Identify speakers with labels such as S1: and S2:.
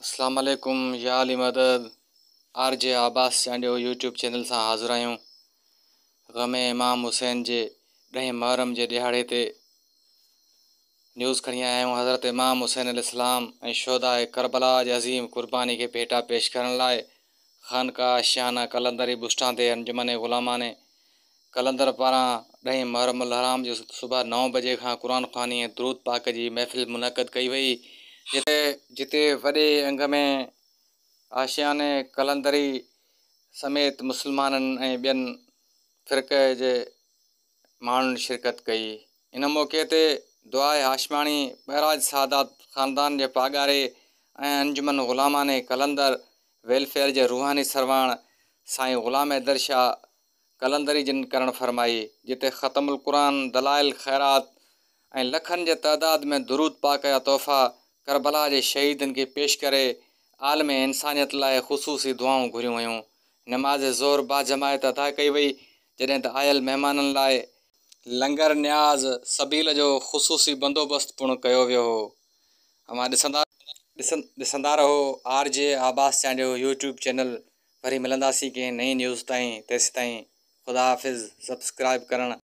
S1: असलकुम याली मदद R J आबास सांडियो यूट्यूब चैनल से हाज़िर आयो ग़म इमाम हुसैन के दहें महरम के दिहाड़े ते न्यूज़ खड़ी आया आहियूं हज़रत इमाम हुसैन अलाम ऐं करबला जे अज़ीम क़ुर्बानी के भेटा पेश कर लाइ ख़ानका शाना कलंदरी बुस्टां ते अंजुमन ग़ुलामाने कलंदर पारा ॾहें मुहरम हराम जो सुबुह नव बजे खां क़ुर ख़ानी ऐं पाक की महफ़िल मुनद कई वही जिते जिते वॾे अंग में आशियाने कलंदरी समेत मुस्लमाननि ऐं ॿियनि फ़िरक़ जे माण्हुनि शिरकत कई इन मौक़े ते दुआ आशमाणी बहराज सादात ख़ानदान जे पागारे ऐं अंजुमन ग़ुलामाने कलंदर वेलफेयर जे रुहानी सरवाण साईं ग़ुलाम ऐं दरशाह कलंदरी जिन करणु फ़रमाई जिते ख़तमु क़ुर दलाइल ख़ैरात ऐं लखनि जे तइदाद में द्रूद पाक जा तोहफ़ा करबला जे शहीदनि खे पेश करे आलम इंसानियत लाइ ख़ुशूसी दुआऊं घुरियूं हुयूं नमाज़ ज़ोर बा जमायत अदा कई वई जॾहिं त आयल महिमाननि लाइ लंगर न्याज़ सबील जो ख़ुशूसी बंदोबस्तु पुणु कयो वियो हो मां ॾिसंदा ॾिसंदा रहो आर जे आबास चांहि जो यूट्यूब चैनल वरी मिलंदासीं कंहिं नई न्यूज़ ताईं तेसिताईं ख़ुदा हाफ़िज़ सब्सक्राइब करणु